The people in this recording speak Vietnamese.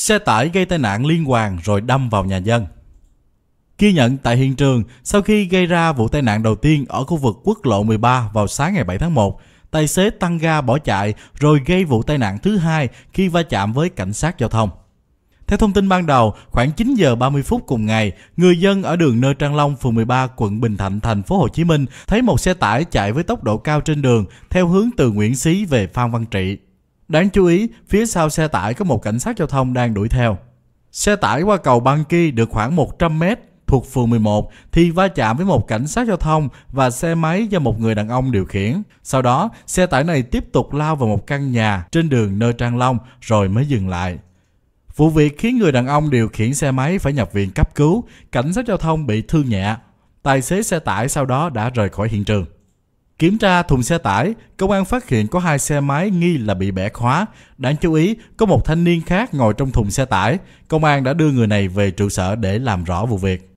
Xe tải gây tai nạn liên hoàn rồi đâm vào nhà dân. Ghi nhận tại hiện trường, sau khi gây ra vụ tai nạn đầu tiên ở khu vực quốc lộ 13 vào sáng ngày 7 tháng 1, tài xế tăng ga bỏ chạy rồi gây vụ tai nạn thứ hai khi va chạm với cảnh sát giao thông. Theo thông tin ban đầu, khoảng 9 giờ 30 phút cùng ngày, người dân ở đường Nơ Trang Long, phường 13, quận Bình Thạnh, thành phố Hồ Chí Minh thấy một xe tải chạy với tốc độ cao trên đường theo hướng từ Nguyễn Xí về Phan Văn Trị. Đáng chú ý, phía sau xe tải có một cảnh sát giao thông đang đuổi theo. Xe tải qua cầu băng kia được khoảng 100 mét thuộc phường 11 thì va chạm với một cảnh sát giao thông và xe máy do một người đàn ông điều khiển. Sau đó, xe tải này tiếp tục lao vào một căn nhà trên đường nơi Trang Long rồi mới dừng lại. Vụ việc khiến người đàn ông điều khiển xe máy phải nhập viện cấp cứu, cảnh sát giao thông bị thương nhẹ. Tài xế xe tải sau đó đã rời khỏi hiện trường. Kiểm tra thùng xe tải, công an phát hiện có hai xe máy nghi là bị bẻ khóa. Đáng chú ý, có một thanh niên khác ngồi trong thùng xe tải. Công an đã đưa người này về trụ sở để làm rõ vụ việc.